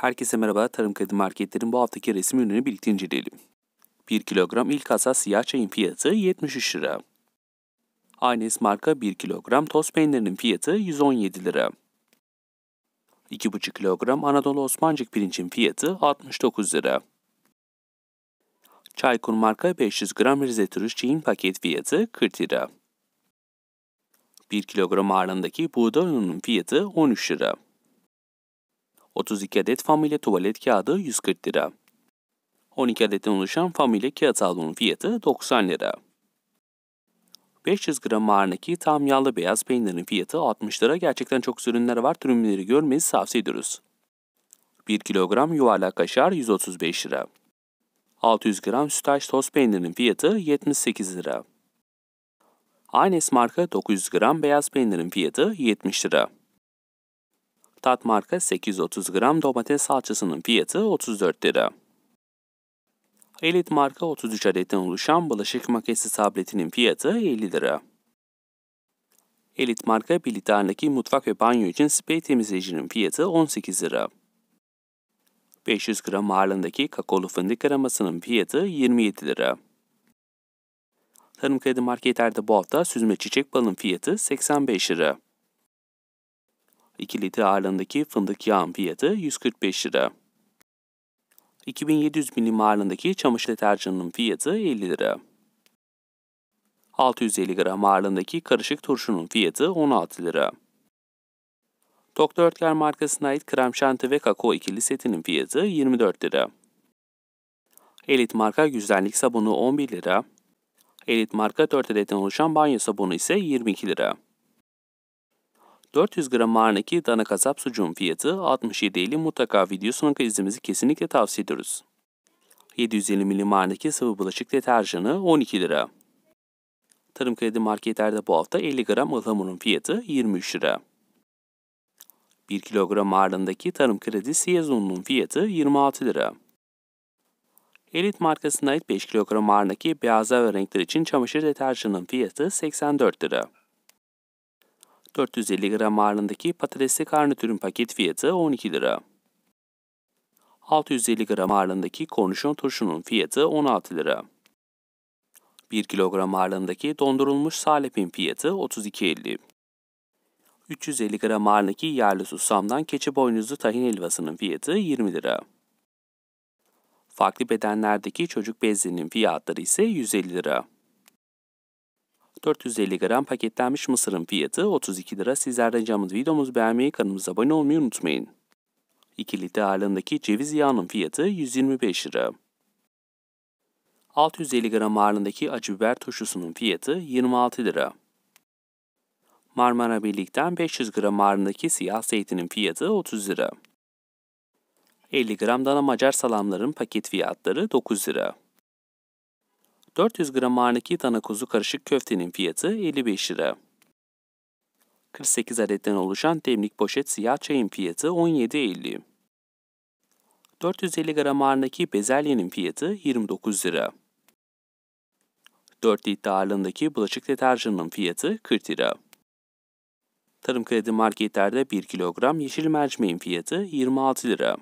Herkese merhaba, Tarım Kredi Marketler'in bu haftaki resim ürünü birlikte inceleyelim. 1 kilogram ilk hasat siyah çayın fiyatı 73 lira. Aynes marka 1 kilogram toz peynirinin fiyatı 117 lira. 2,5 kilogram Anadolu Osmancık pirincin fiyatı 69 lira. Çaykur marka 500 gram Rize Turist çeyin paket fiyatı 40 lira. 1 kilogram ağırlığındaki buğday ununun fiyatı 13 lira. 32 adet familya tuvalet kağıdı 140 lira. 12 adetten oluşan familya kağıt havlunun fiyatı 90 lira. 500 gram ağırındaki tam yağlı beyaz peynirin fiyatı 60 lira. Gerçekten çok ürünler var. Ürünleri görmeyi tavsiye ediyoruz. 1 kilogram yuvarlak kaşar 135 lira. 600 gram sütaş toz peynirinin fiyatı 78 lira. Aynes marka 900 gram beyaz peynirin fiyatı 70 lira. Tat marka 830 gram domates salçasının fiyatı 34 lira. Elite marka 33 adetten oluşan bulaşık makinesi tabletinin fiyatı 50 lira. Elite marka 1 litrelik mutfak ve banyo için sprey temizleyicinin fiyatı 18 lira. 500 gram ağırlığındaki kakaolu fındık kremasının fiyatı 27 lira. Tarım Kredi marketlerde bu hafta süzme çiçek balın fiyatı 85 lira. 2 litre ağırlığındaki fındık yağın fiyatı 145 lira. 2700 milim ağırlığındaki çamaşır deterjanının fiyatı 50 lira. 650 gram ağırlığındaki karışık turşunun fiyatı 16 lira. Doktor Ötker markasına ait krem şanti ve kakao ikili setinin fiyatı 24 lira. Elit marka güzellik sabunu 11 lira. Elit marka 4 adetten oluşan banyo sabunu ise 22 lira. 400 gram ağırındaki dana kasap sucuğun fiyatı 67 TL mutlaka video videosunu izlemenizi kesinlikle tavsiye ediyoruz. 750 ml ağırındaki sıvı bulaşık deterjanı 12 lira. Tarım kredi marketlerde bu hafta 50 gram ıhlamurun fiyatı 23 lira. 1 kilogram ağırlığındaki tarım kredi siyaz ununun fiyatı 26 lira. Elite markasına ait 5 kilogram ağırlığındaki beyaz ve renkler için çamaşır deterjanının fiyatı 84 lira. 450 gram ağırlığındaki patatesli garnitürün paket fiyatı 12 lira. 650 gram ağırlığındaki kornişon turşunun fiyatı 16 lira. 1 kilogram ağırlığındaki dondurulmuş salepin fiyatı 32.50. 350 gram ağırlığındaki yerli susamdan keçi boynuzlu tahin helvasının fiyatı 20 lira. Farklı bedenlerdeki çocuk bezlerinin fiyatları ise 150 lira. 450 gram paketlenmiş mısırın fiyatı 32 lira. Sizlerden camımız videomuzu beğenmeyi, kanalımıza abone olmayı unutmayın. 2 litre ağırlığındaki ceviz yağının fiyatı 125 lira. 650 gram ağırlığındaki acı biber turşusunun fiyatı 26 lira. Marmara Birlik'ten 500 gram ağırlığındaki siyah zeytinin fiyatı 30 lira. 50 gram dana macar salamların paket fiyatları 9 lira. 400 gram harniki dana kuzu karışık köftenin fiyatı 55 lira. 48 adetten oluşan demlik poşet siyah çayın fiyatı 17.50. 450 gram ağırındaki bezelyenin fiyatı 29 lira. 4 litre ağırlığındaki bulaşık deterjanının fiyatı 40 lira. Tarım kredi marketlerde 1 kilogram yeşil mercimeğin fiyatı 26 lira.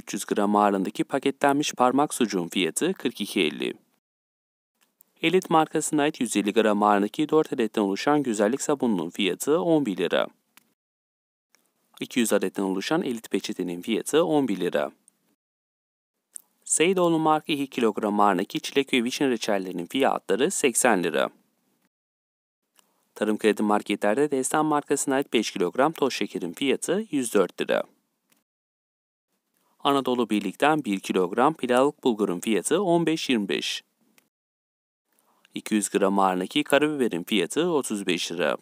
300 gram ağırlığındaki paketlenmiş parmak sucuğun fiyatı 42.50. Elite markasına ait 150 gram ağırlığındaki 4 adetten oluşan güzellik sabununun fiyatı 11 lira. 200 adetten oluşan elite peçetenin fiyatı 11 lira. Seydoğlu marka 2 kilogram ağırlığındaki çilek ve vişne reçellerinin fiyatları 80 lira. Tarım Kredi marketlerde Destan markasına ait 5 kilogram toz şekerin fiyatı 104 lira. Anadolu Birlik'ten 1 kilogram pilavlık bulgurun fiyatı 15.25. 200 gram ağırlığındaki karabiberin fiyatı 35 lira.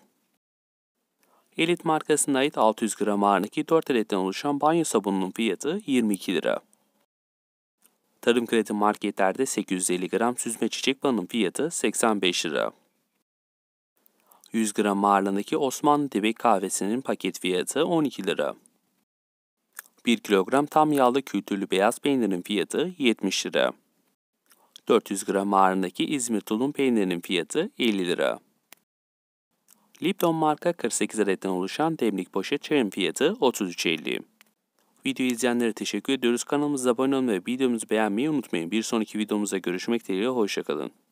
Elit markasına ait 600 gram ağırlığındaki 4 adetten oluşan banyo sabununun fiyatı 22 lira. Tarım kredi marketlerde 850 gram süzme çiçek balının fiyatı 85 lira. 100 gram ağırlığındaki Osmanlı Dibek kahvesinin paket fiyatı 12 lira. 1 kilogram tam yağlı kültürlü beyaz peynirin fiyatı 70 lira. 400 gram ağırlığındaki İzmir tulum peynirinin fiyatı 50 lira. Lipton marka 48 adetten oluşan demlik poşet çayın fiyatı 33.50. Video izleyenlere teşekkür ediyoruz. Kanalımıza abone olmayı ve videomuzu beğenmeyi unutmayın. Bir sonraki videomuzda görüşmek dileğiyle. Hoşçakalın.